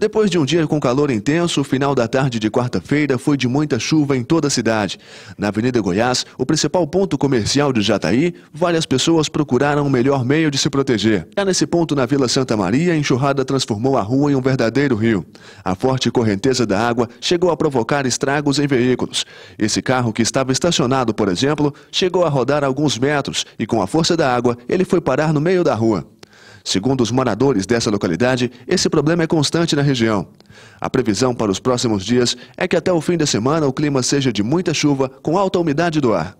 Depois de um dia com calor intenso, o final da tarde de quarta-feira foi de muita chuva em toda a cidade. Na Avenida Goiás, o principal ponto comercial de Jataí, várias pessoas procuraram o um melhor meio de se proteger. Já nesse ponto, na Vila Santa Maria, a enxurrada transformou a rua em um verdadeiro rio. A forte correnteza da água chegou a provocar estragos em veículos. Esse carro que estava estacionado, por exemplo, chegou a rodar alguns metros e, com a força da água, ele foi parar no meio da rua. Segundo os moradores dessa localidade, esse problema é constante na região. A previsão para os próximos dias é que até o fim da semana o clima seja de muita chuva com alta umidade do ar.